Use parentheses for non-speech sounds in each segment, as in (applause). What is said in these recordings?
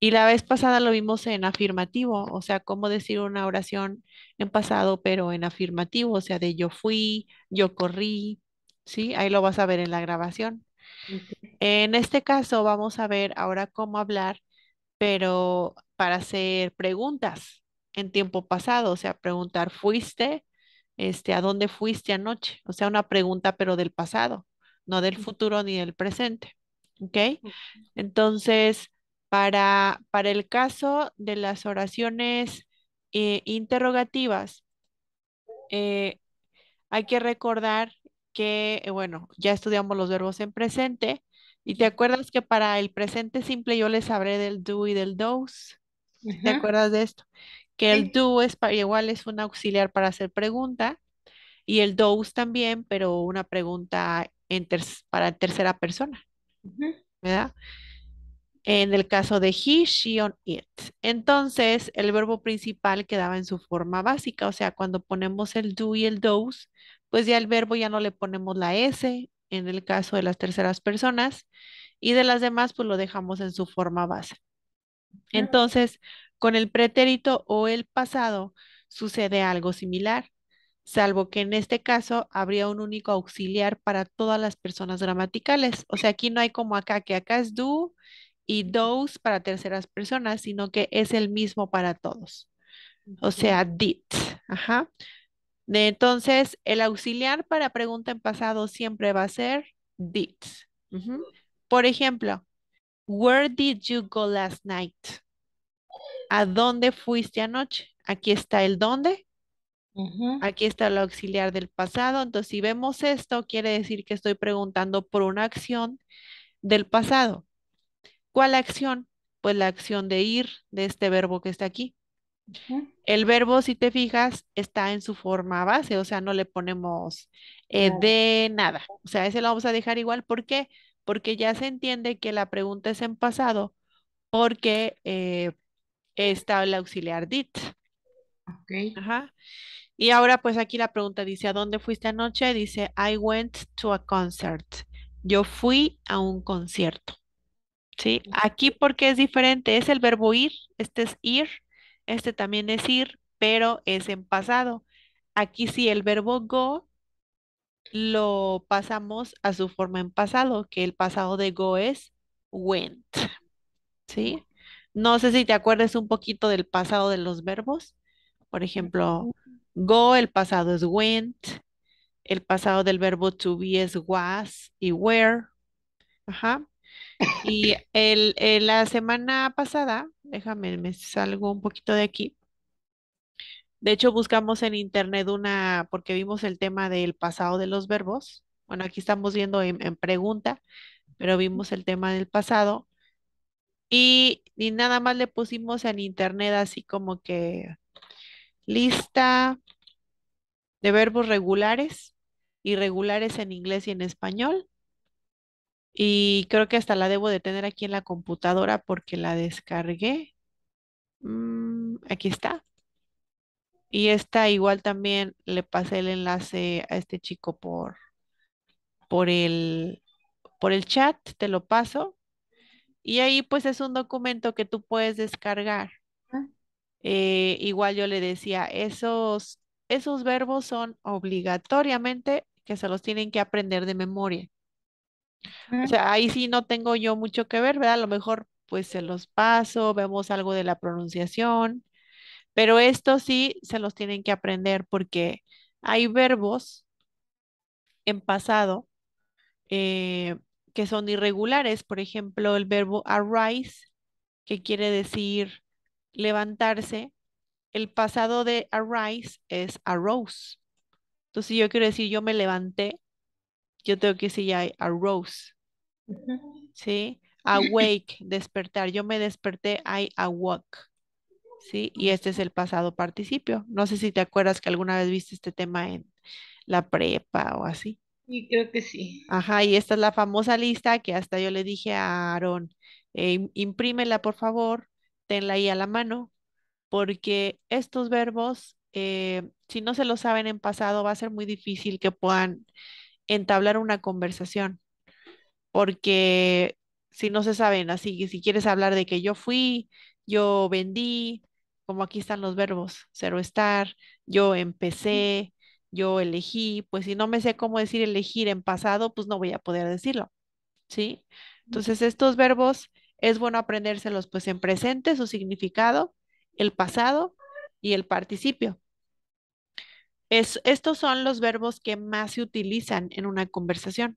Y la vez pasada lo vimos en afirmativo, o sea, cómo decir una oración en pasado, pero en afirmativo, o sea, de yo fui, yo corrí, ¿sí? Ahí lo vas a ver en la grabación. En este caso vamos a ver ahora cómo hablar, pero para hacer preguntas en tiempo pasado, o sea, preguntar, ¿fuiste? Este, ¿a dónde fuiste anoche? O sea, una pregunta, pero del pasado, no del futuro ni del presente, ¿ok? Entonces... Para, el caso de las oraciones eh, interrogativas, eh, hay que recordar que, eh, bueno, ya estudiamos los verbos en presente y te acuerdas que para el presente simple yo les hablé del do y del dos. ¿Te acuerdas de esto? Que el do es para, igual es un auxiliar para hacer pregunta y el does también, pero una pregunta para tercera persona. ¿Verdad? En el caso de he, she, on it. Entonces, el verbo principal quedaba en su forma básica, o sea, cuando ponemos el do y el those, pues ya el verbo ya no le ponemos la s en el caso de las terceras personas y de las demás, pues lo dejamos en su forma base. Ah. Entonces, con el pretérito o el pasado sucede algo similar, salvo que en este caso habría un único auxiliar para todas las personas gramaticales. O sea, aquí no hay como acá, que acá es do y dos para terceras personas, sino que es el mismo para todos. O sea, did. Ajá. Entonces, el auxiliar para pregunta en pasado siempre va a ser did. Por ejemplo, where did you go last night? ¿A dónde fuiste anoche? Aquí está el dónde. Aquí está el auxiliar del pasado. Entonces, si vemos esto, quiere decir que estoy preguntando por una acción del pasado. ¿Cuál acción? Pues la acción de ir de este verbo que está aquí. El verbo, si te fijas, está en su forma base, o sea, no le ponemos eh, de nada. O sea, ese lo vamos a dejar igual. ¿Por qué? Porque ya se entiende que la pregunta es en pasado porque eh, está el auxiliar did. Ajá. Y ahora pues aquí la pregunta dice, ¿a dónde fuiste anoche? Dice, I went to a concert. Yo fui a un concierto. ¿sí? Aquí porque es diferente, es el verbo ir, este es ir, este también es ir, pero es en pasado. Aquí sí el verbo go lo pasamos a su forma en pasado, que el pasado de go es went, ¿sí? No sé si te acuerdas un poquito del pasado de los verbos. Por ejemplo, go, el pasado es went, el pasado del verbo to be es was y were. Ajá. Y eh, la semana pasada, déjame, me salgo un poquito de aquí. De hecho, buscamos en internet una, porque vimos el tema del pasado de los verbos. Bueno, aquí estamos viendo en, pregunta, pero vimos el tema del pasado. Y, y nada más le pusimos en internet así como que lista de verbos regulares, irregulares en inglés y en español, y creo que hasta la debo de tener aquí en la computadora porque la descargué. Mm, aquí está. Y esta igual también le pasé el enlace a este chico por, por el, por el chat, te lo paso. Y ahí pues es un documento que tú puedes descargar. Ah. Eh, igual yo le decía, esos, esos verbos son obligatoriamente que se los tienen que aprender de memoria. O sea, ahí sí no tengo yo mucho que ver, ¿verdad? A lo mejor pues se los paso, vemos algo de la pronunciación, pero esto sí se los tienen que aprender porque hay verbos en pasado eh, que son irregulares. Por ejemplo, el verbo arise, que quiere decir levantarse. El pasado de arise es arose. Entonces, si yo quiero decir yo me levanté, yo tengo que decir I arose, ¿sí? Awake, (laughs) despertar. Yo me desperté, I awoke, ¿sí? Y este es el pasado participio. No sé si te acuerdas que alguna vez viste este tema en la prepa o así. Sí, creo que sí. Ajá, y esta es la famosa lista que hasta yo le dije a Aarón, eh, imprímela por favor, tenla ahí a la mano, porque estos verbos, eh, si no se lo saben en pasado, va a ser muy difícil que puedan entablar una conversación, porque si no se saben, así que si quieres hablar de que yo fui, yo vendí, como aquí están los verbos, cero estar, yo empecé, yo elegí, pues si no me sé cómo decir elegir en pasado, pues no voy a poder decirlo, ¿sí? Entonces estos verbos es bueno aprendérselos pues en presente, su significado, el pasado y el participio estos son los verbos que más se utilizan en una conversación.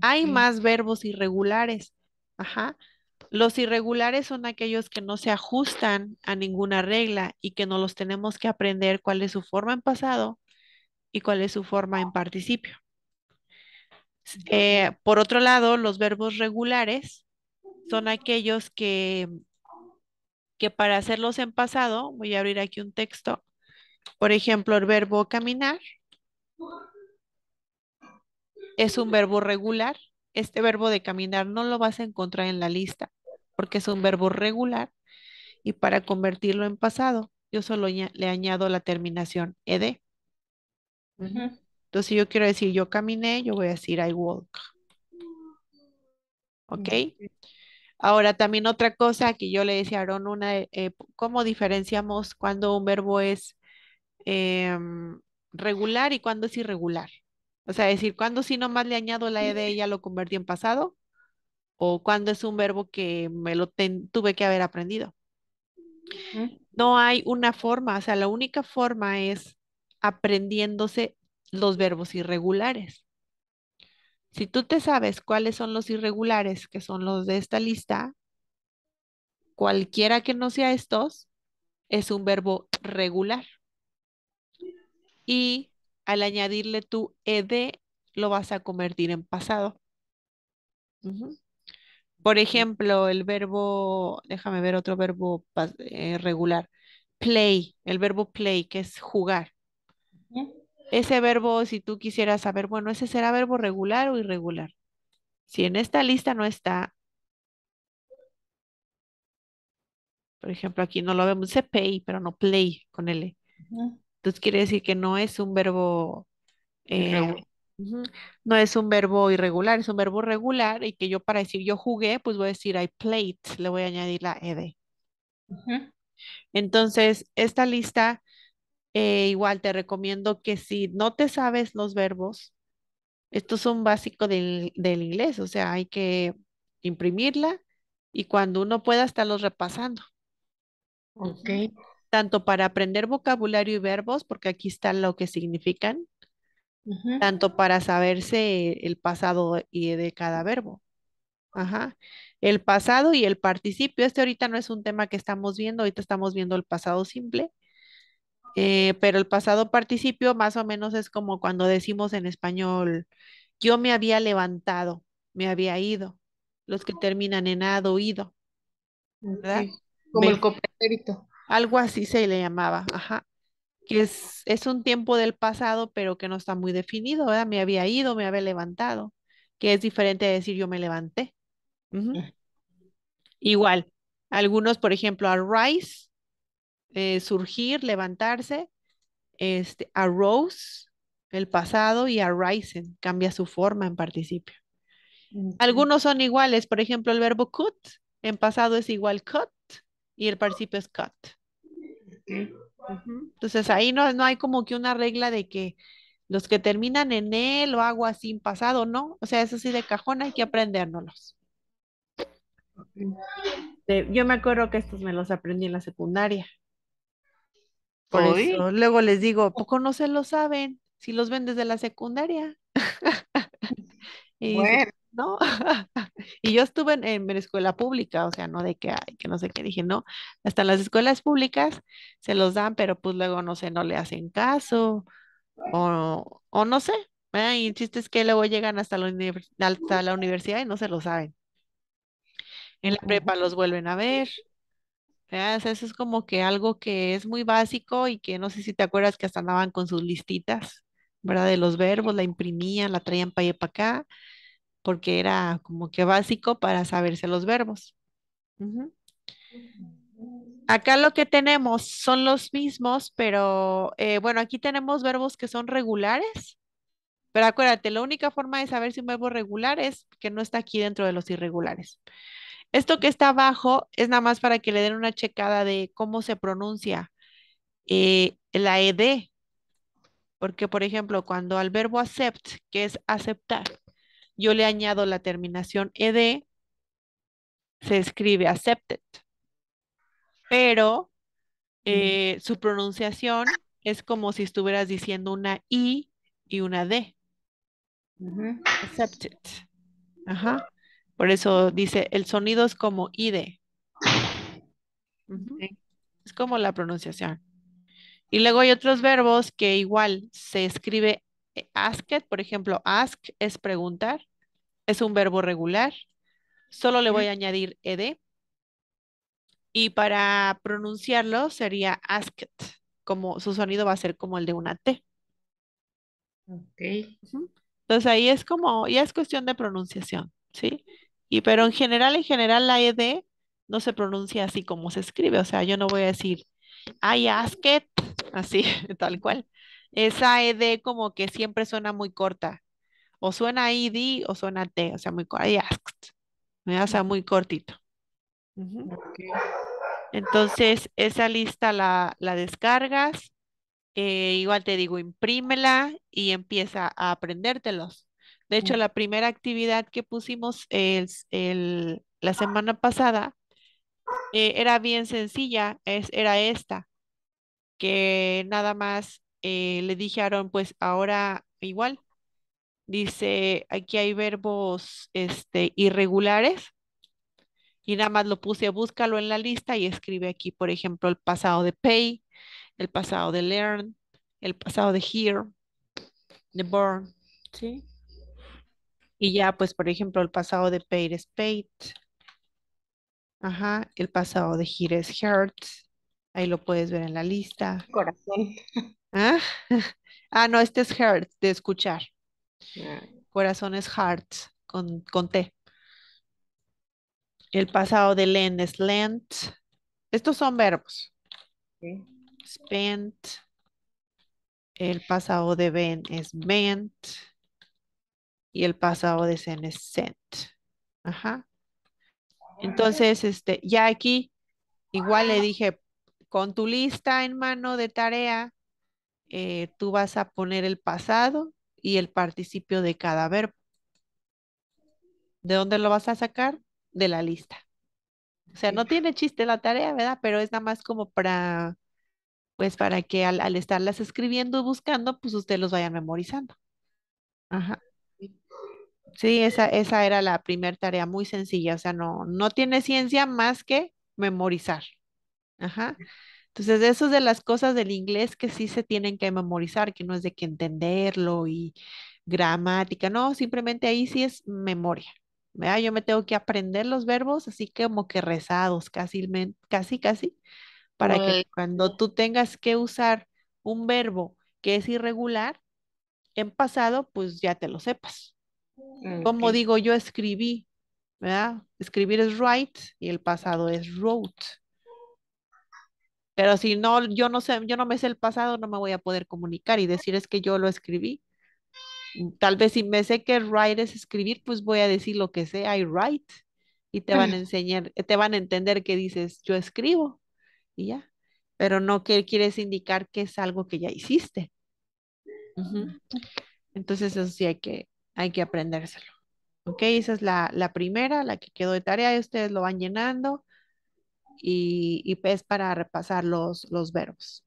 Hay más verbos irregulares. Los irregulares son aquellos que no se ajustan a ninguna regla y que no los tenemos que aprender cuál es su forma en pasado y cuál es su forma en participio. Eh, por otro lado, los verbos regulares son aquellos que, que para hacerlos en pasado, voy a abrir aquí un texto, por ejemplo, el verbo caminar es un verbo regular. Este verbo de caminar no lo vas a encontrar en la lista porque es un verbo regular y para convertirlo en pasado yo solo le añado la terminación ed. Entonces si yo quiero decir yo caminé, yo voy a decir I walk. ¿Ok? Ahora también otra cosa que yo le decía a Aaron, una, eh, ¿cómo diferenciamos cuando un verbo es Em, regular y cuándo es irregular. O sea, decir, cuándo si nomás le añado la E de ya lo convertí en pasado, o cuándo es un verbo que me lo tuve que haber aprendido. No hay una forma, o sea, la única forma es aprendiéndose los verbos irregulares. Si tú te sabes cuáles son los irregulares, que son los de esta lista, cualquiera que no sea estos, es un verbo regular y al añadirle tu ed, lo vas a convertir en pasado. Por ejemplo, el verbo, déjame ver otro verbo eh, regular, play, el verbo play, que es jugar. Ese verbo, si tú quisieras saber, bueno, ese será verbo regular o irregular. Si en esta lista no está, por ejemplo, aquí no lo vemos, dice pay, pero no play con L. Entonces quiere decir que no es un verbo, eh, no es un verbo irregular, es un verbo regular y que yo para decir yo jugué, pues voy a decir I played, le voy a añadir la ed. Entonces, esta lista, eh, igual te recomiendo que si no te sabes los verbos, estos son básicos del, inglés, o sea, hay que imprimirla y cuando uno pueda estarlos repasando. Ok tanto para aprender vocabulario y verbos, porque aquí está lo que significan, tanto para saberse el pasado y de cada verbo. Ajá. El pasado y el participio. Este ahorita no es un tema que estamos viendo, ahorita estamos viendo el pasado simple. Eh, pero el pasado participio más o menos es como cuando decimos en español, yo me había levantado, me había ido. Los que terminan en ado, ido. ¿Verdad? como el coperito. Algo así se le llamaba, ajá. Que es, un tiempo del pasado, pero que no está muy definido, Me había ido, me había levantado, que es diferente a decir yo me levanté. Eh. Igual, algunos, por ejemplo, arise, eh, surgir, levantarse, este, arose, el pasado, y arisen, cambia su forma en participio. Algunos son iguales, por ejemplo, el verbo cut, en pasado es igual cut, y el participio es cut. Entonces ahí no, no hay como que una regla de que los que terminan en él lo hago así en pasado, no. O sea, eso sí de cajón hay que aprendérnoslos. Este, yo me acuerdo que estos me los aprendí en la secundaria. Por eso, luego les digo, poco no se lo saben si los ven desde la secundaria. (laughs) ¿no? (laughs) y yo estuve en, en, escuela pública, o sea, no de que hay, que no sé qué, dije, no, hasta en las escuelas públicas se los dan, pero pues luego, no sé, no le hacen caso, o, o no sé, y el chiste es que luego llegan hasta la, hasta la universidad y no se lo saben. En la prepa los vuelven a ver. O eso es como que algo que es muy básico y que no sé si te acuerdas que hasta andaban con sus listitas, ¿verdad? De los verbos, la imprimían, la traían para allá para acá porque era como que básico para saberse los verbos. Acá lo que tenemos son los mismos, pero eh, bueno, aquí tenemos verbos que son regulares, pero acuérdate, la única forma de saber si un verbo regular es que no está aquí dentro de los irregulares. Esto que está abajo es nada más para que le den una checada de cómo se pronuncia eh, la ED. Porque, por ejemplo, cuando al verbo accept, que es aceptar, yo le añado la terminación ed, se escribe accepted, pero mm. eh, su pronunciación es como si estuvieras diciendo una i y una d. Accepted. Ajá. Por eso dice, el sonido es como id. Es como la pronunciación. Y luego hay otros verbos que igual se escribe eh, asked, por ejemplo, ask es preguntar, es un verbo regular. Solo le voy a añadir ed. Y para pronunciarlo sería asked, como su sonido va a ser como el de una T. Ok. Entonces ahí es como, ya es cuestión de pronunciación, ¿sí? Y pero en general, en general la ed no se pronuncia así como se escribe. O sea, yo no voy a decir I it así, (laughs) tal cual esa ED como que siempre suena muy corta. O suena ID o suena T, o sea, muy corta. O sea, muy cortito. Entonces, esa lista la, descargas. Eh, igual te digo, imprímela y empieza a aprendértelos. De hecho, la primera actividad que pusimos el, la semana pasada eh, era bien sencilla, es, era esta, que nada más eh, le dije Aaron, pues ahora igual. Dice, aquí hay verbos este, irregulares y nada más lo puse, búscalo en la lista y escribe aquí, por ejemplo, el pasado de pay, el pasado de learn, el pasado de hear, de burn, ¿sí? Y ya, pues, por ejemplo, el pasado de pay es paid. Ajá, el pasado de hear es heard. Ahí lo puedes ver en la lista. Corazón. (laughs) Ah, (laughs) ¿Ah? no, este es heart, de escuchar. Ah. Corazón es heart, con, con T. El pasado de len es lent. Estos son verbos. Spent. El pasado de ben es bent. Y el pasado de sen es sent. Ajá. Entonces, este, ya aquí, igual le dije, con tu lista en mano de tarea, eh, tú vas a poner el pasado y el participio de cada verbo. ¿De dónde lo vas a sacar? De la lista. O sea, no tiene chiste la tarea, ¿verdad? Pero es nada más como para, pues para que al, estarlas escribiendo, y buscando, pues ustedes los vayan memorizando. Ajá. Sí, esa, esa era la primera tarea, muy sencilla. O sea, no, no tiene ciencia más que memorizar. Ajá. Entonces, eso de las cosas del inglés que sí se tienen que memorizar, que no es de que entenderlo y gramática, no, simplemente ahí sí es memoria. Yo me tengo que aprender los verbos así como que rezados, casi, casi, casi, para que cuando tú tengas que usar un verbo que es irregular, en pasado, pues ya te lo sepas. Ah, como digo, yo escribí, ¿verdad? Escribir es write y el pasado es wrote. Pero si no, yo no sé, yo no me sé el pasado, no me voy a poder comunicar y decir es que yo lo escribí. Mm, tal vez si me sé que write es escribir, pues voy a decir lo que sé, I write, y te van a enseñar, eh, te van a entender que dices yo escribo y ya. Pero no que quieres indicar que es algo que ya hiciste. Ah, Entonces eso sí hay que, hay que aprendérselo. Ok, esa es la, la primera, la que quedó de tarea, y ustedes lo van llenando y, es para repasar los, los verbos.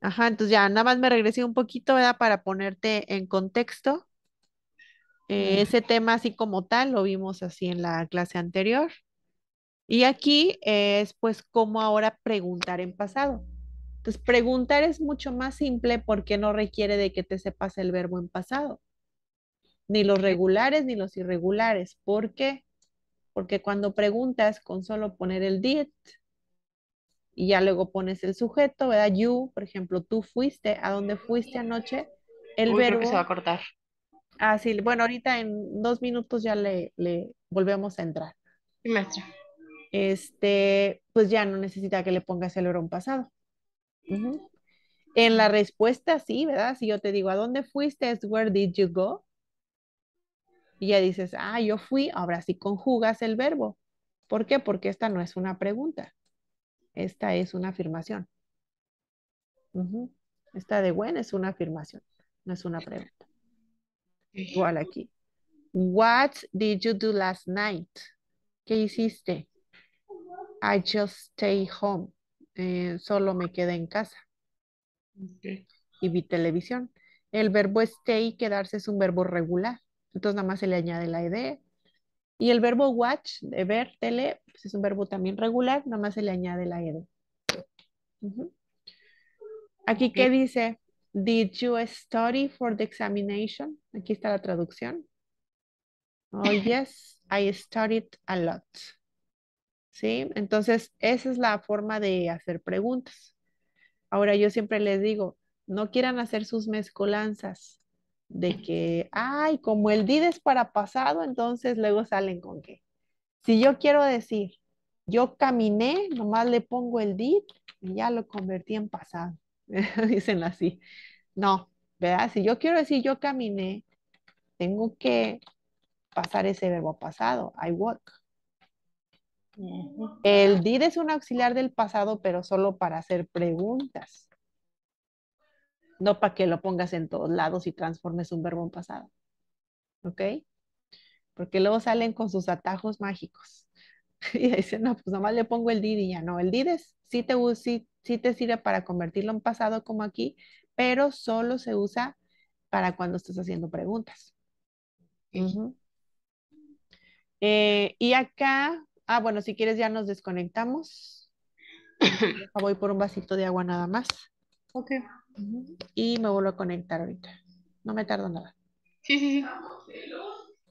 Ajá, entonces ya nada más me regresé un poquito, Para ponerte en contexto. Eh, ese tema así como tal lo vimos así en la clase anterior. Y aquí es pues cómo ahora preguntar en pasado. Entonces preguntar es mucho más simple porque no requiere de que te sepas el verbo en pasado. Ni los regulares ni los irregulares. ¿Por qué? Porque cuando preguntas con solo poner el did y ya luego pones el sujeto, ¿verdad? You, por ejemplo, tú fuiste, ¿a dónde fuiste anoche? El verbo. Creo que se va a cortar. Ah, sí, bueno, ahorita en dos minutos ya le, volvemos a entrar. Este, pues ya no necesita que le pongas el en pasado. En la respuesta, sí, ¿verdad? Si yo te digo, ¿a dónde fuiste? Es where did you go? y ya dices, ah, yo fui, ahora sí conjugas el verbo. ¿Por qué? Porque esta no es una pregunta, esta es una afirmación. Esta de when es una afirmación, no es una pregunta. Igual aquí. What did you do last night? ¿Qué hiciste? I just stay home. Eh, solo me quedé en casa. Y vi televisión. El verbo stay, quedarse, es un verbo regular. Entonces nada más se le añade la ed. Y el verbo watch, de ver, tele, pues, es un verbo también regular, nada más se le añade la ed. Aquí, ¿qué dice? Did you study for the examination? Aquí está la traducción. Oh, (laughs) yes, I studied a lot. ¿Sí? Entonces, esa es la forma de hacer preguntas. Ahora, yo siempre les digo, no quieran hacer sus mezcolanzas de que, ay, como el DID es para pasado, entonces luego salen con qué. si yo quiero decir, yo caminé, nomás le pongo el did y ya lo convertí en pasado. (laughs) Dicen así. No, ¿verdad? Si yo quiero decir yo caminé, tengo que pasar ese verbo pasado, I walk. El did es un auxiliar del pasado, pero solo para hacer preguntas no para que lo pongas en todos lados y transformes un verbo en pasado. ¿Ok? Porque luego salen con sus atajos mágicos. (laughs) y dicen, no, pues nomás le pongo el did y ya no. El did es, sí te, te sirve para convertirlo en pasado como aquí, pero solo se usa para cuando estás haciendo preguntas. Eh, y acá, ah, bueno, si quieres ya nos desconectamos. (coughs) Voy por un vasito de agua nada más. Ok. Y me vuelvo a conectar ahorita. No me tardo nada. Sí, sí, sí.